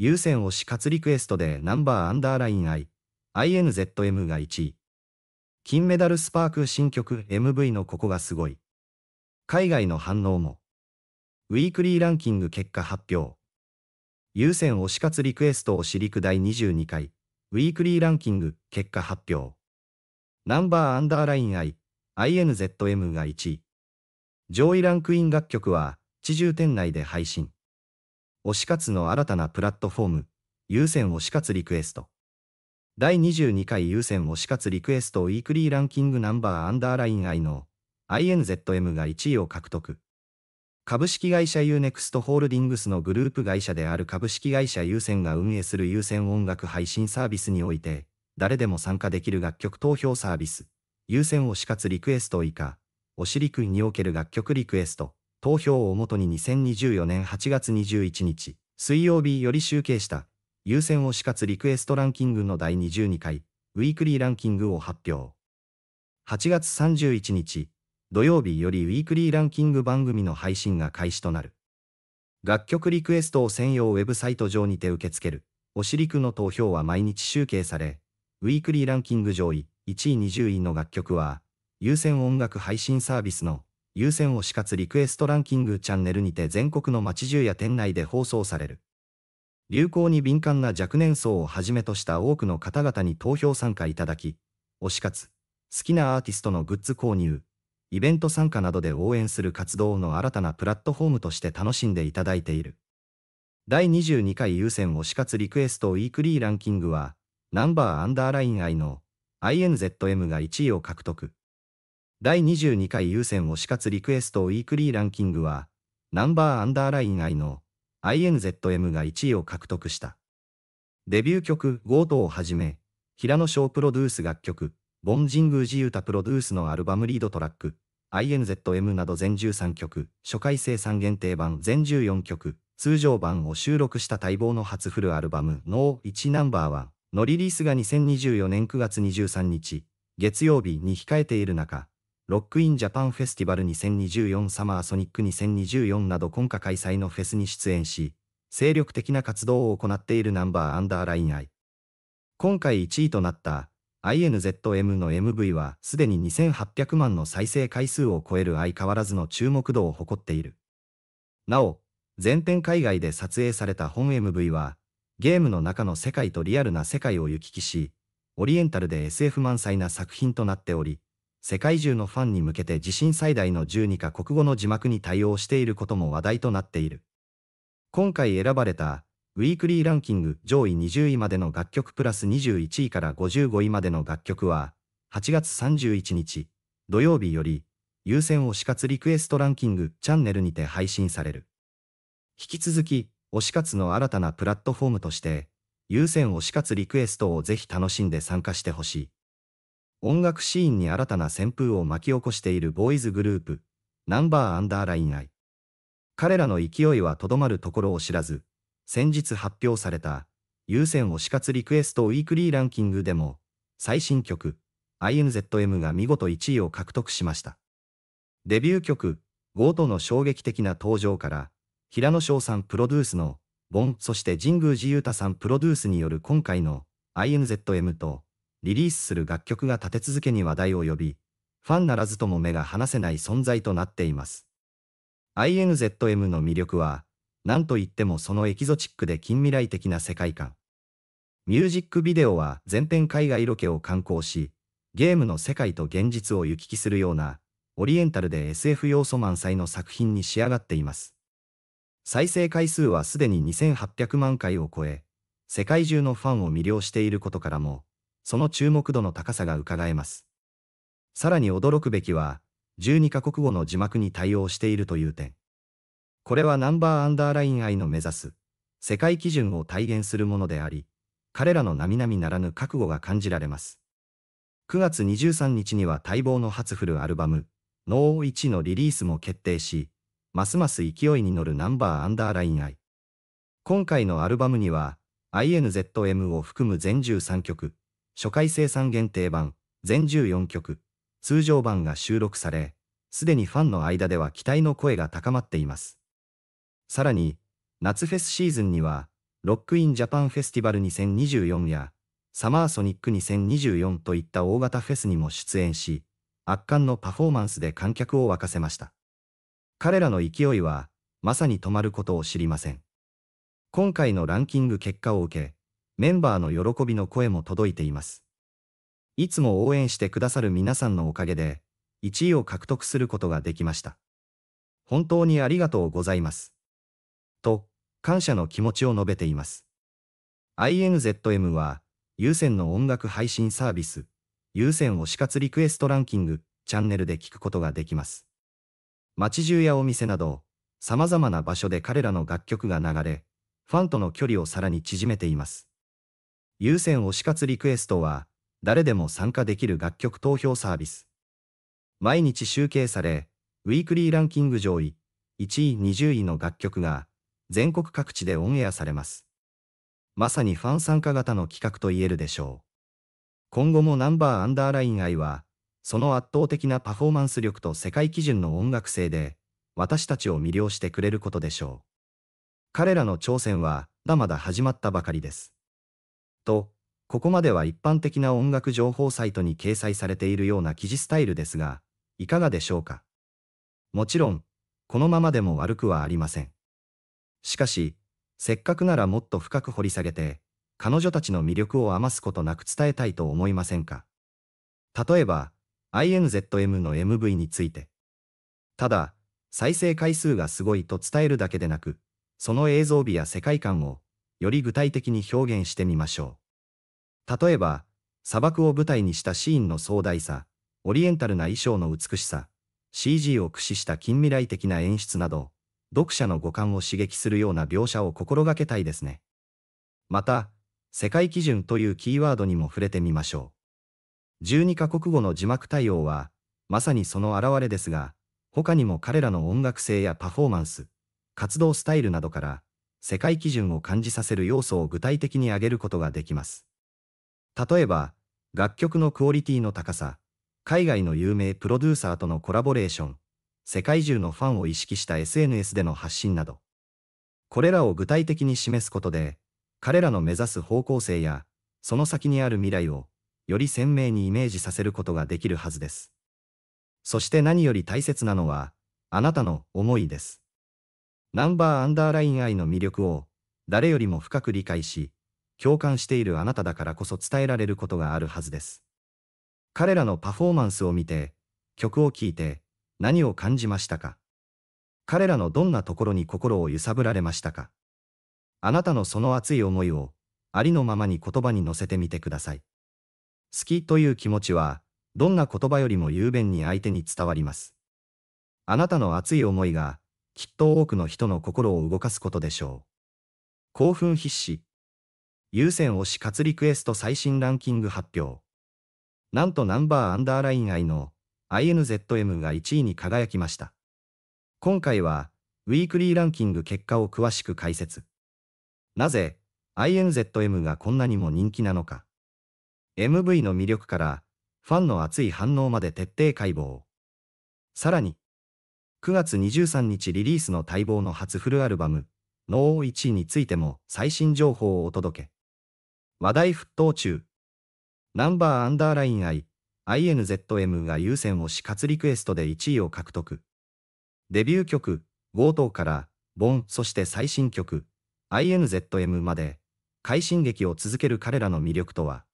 優先推し活リクエストでナンバーアンダーライン I、INZM が1位。金メダルスパーク新曲 MV のここがすごい。海外の反応も。ウィークリーランキング結果発表。優先推し活リクエスト推しリク第22回、ウィークリーランキング結果発表。ナンバーアンダーライン I、INZM が1位。上位ランクイン楽曲は、地中店内で配信。推し活の新たなプラットフォーム、優先推し活リクエスト。第22回優先推し活リクエストウィークリーランキングナンバーアンダーライン I の INZM が1位を獲得。株式会社 UNEXT ホールディングスのグループ会社である株式会社優先が運営する優先音楽配信サービスにおいて、誰でも参加できる楽曲投票サービス、優先推し活リクエスト以下、推しくんにおける楽曲リクエスト、投票をもとに2024年8月21日、水曜日より集計した、優先推し活リクエストランキングの第22回、ウィークリーランキングを発表。8月31日、土曜日よりウィークリーランキング番組の配信が開始となる。楽曲リクエストを専用ウェブサイト上にて受け付ける。おしりくの投票は毎日集計され、ウィークリーランキング上位1位20位の楽曲は、優先音楽配信サービスの優先推し活リクエストランキングチャンネルにて全国の街中や店内で放送される。流行に敏感な若年層をはじめとした多くの方々に投票参加いただき、推し活、好きなアーティストのグッズ購入、イベント参加などで応援する活動の新たなプラットフォームとして楽しんでいただいている。第22回優先推し活リクエストウィークリーランキングは、ナンバーアンダーライン I の INZM が1位を獲得。第22回優先推し活リクエストウィークリーランキングは、ナンバーアンダーライン I の INZM が1位を獲得した。デビュー曲、ゴートをはじめ、平野翔プロデュース楽曲、ボンジングージユータプロデュースのアルバムリードトラック、INZM など全13曲、初回生産限定版全14曲、通常版を収録した待望の初フルアルバム No1 ナンバー1のリリースが2024年9月23日、月曜日に控えている中、ロックインジャパンフェスティバル2024サマーソニック2024など今夏開催のフェスに出演し、精力的な活動を行っているナンバーアンダーライン I。今回1位となった INZM の MV はすでに2800万の再生回数を超える相変わらずの注目度を誇っている。なお、全編海外で撮影された本 MV は、ゲームの中の世界とリアルな世界を行き来し、オリエンタルで SF 満載な作品となっており、世界中のファンに向けて自震最大の12か国語の字幕に対応していることも話題となっている。今回選ばれた、ウィークリーランキング上位20位までの楽曲プラス21位から55位までの楽曲は、8月31日、土曜日より、優先推し活リクエストランキングチャンネルにて配信される。引き続き、推し活の新たなプラットフォームとして、優先推し活リクエストをぜひ楽しんで参加してほしい。音楽シーンに新たな旋風を巻き起こしているボーイズグループ、ナンバーアンダーラインアイ。彼らの勢いはとどまるところを知らず、先日発表された、優先推し活リクエストウィークリーランキングでも、最新曲、INZM が見事1位を獲得しました。デビュー曲、ゴートの衝撃的な登場から、平野翔さんプロデュースの、ボン、そして神宮寺勇太さんプロデュースによる今回の INZM と、リリースする楽曲が立て続けに話題を呼び、ファンならずとも目が離せない存在となっています。INZM の魅力は、なんといってもそのエキゾチックで近未来的な世界観。ミュージックビデオは全編海外ロケを観光し、ゲームの世界と現実を行き来するような、オリエンタルで SF 要素満載の作品に仕上がっています。再生回数はすでに2800万回を超え、世界中のファンを魅了していることからも、その注目度の高さが伺えます。さらに驚くべきは、12カ国語の字幕に対応しているという点。これはナンバーアンダーライン愛の目指す、世界基準を体現するものであり、彼らの並々ならぬ覚悟が感じられます。9月23日には待望の初フルアルバム、ノー1のリリースも決定し、ますます勢いに乗るナンバーアンダーライン愛。今回のアルバムには、INZM を含む全13曲、初回生産限定版、全14曲、通常版が収録され、すでにファンの間では期待の声が高まっています。さらに、夏フェスシーズンには、ロックインジャパンフェスティバル2024や、サマーソニック2024といった大型フェスにも出演し、圧巻のパフォーマンスで観客を沸かせました。彼らの勢いは、まさに止まることを知りません。今回のランキング結果を受け、メンバーの喜びの声も届いています。いつも応援してくださる皆さんのおかげで、1位を獲得することができました。本当にありがとうございます。と、感謝の気持ちを述べています。INZM は、有線の音楽配信サービス、有線推し活リクエストランキング、チャンネルで聞くことができます。街中やお店など、様々な場所で彼らの楽曲が流れ、ファンとの距離をさらに縮めています。優先推し活リクエストは、誰でも参加できる楽曲投票サービス。毎日集計され、ウィークリーランキング上位、1位20位の楽曲が、全国各地でオンエアされます。まさにファン参加型の企画と言えるでしょう。今後もナンバーアンダーライン愛は、その圧倒的なパフォーマンス力と世界基準の音楽性で、私たちを魅了してくれることでしょう。彼らの挑戦は、まだまだ始まったばかりです。と、ここまでは一般的な音楽情報サイトに掲載されているような記事スタイルですが、いかがでしょうか。もちろん、このままでも悪くはありません。しかし、せっかくならもっと深く掘り下げて、彼女たちの魅力を余すことなく伝えたいと思いませんか。例えば、INZM の MV について。ただ、再生回数がすごいと伝えるだけでなく、その映像美や世界観をより具体的に表現してみましょう。例えば、砂漠を舞台にしたシーンの壮大さ、オリエンタルな衣装の美しさ、CG を駆使した近未来的な演出など、読者の五感を刺激するような描写を心がけたいですね。また、世界基準というキーワードにも触れてみましょう。12カ国語の字幕対応は、まさにその表れですが、他にも彼らの音楽性やパフォーマンス、活動スタイルなどから、世界基準を感じさせる要素を具体的に挙げることができます。例えば、楽曲のクオリティの高さ、海外の有名プロデューサーとのコラボレーション、世界中のファンを意識した SNS での発信など、これらを具体的に示すことで、彼らの目指す方向性や、その先にある未来を、より鮮明にイメージさせることができるはずです。そして何より大切なのは、あなたの思いです。ナンバーアンダーライン愛の魅力を誰よりも深く理解し、共感しているあなただからこそ伝えられることがあるはずです。彼らのパフォーマンスを見て、曲を聴いて何を感じましたか彼らのどんなところに心を揺さぶられましたかあなたのその熱い思いをありのままに言葉に乗せてみてください。好きという気持ちは、どんな言葉よりも雄弁に相手に伝わります。あなたの熱い思いが、きっと多くの人の心を動かすことでしょう。興奮必至。優先推し活リクエスト最新ランキング発表。なんとナンバーアンダーライン愛の INZM が1位に輝きました。今回は、ウィークリーランキング結果を詳しく解説。なぜ、INZM がこんなにも人気なのか。MV の魅力から、ファンの熱い反応まで徹底解剖。さらに、9月23日リリースの待望の初フルアルバム、ノー1位についても最新情報をお届け。話題沸騰中。ナンバーアンダーライン I、INZM が優先をし活リクエストで1位を獲得。デビュー曲、強盗から、ボン、そして最新曲、INZM まで、快進撃を続ける彼らの魅力とは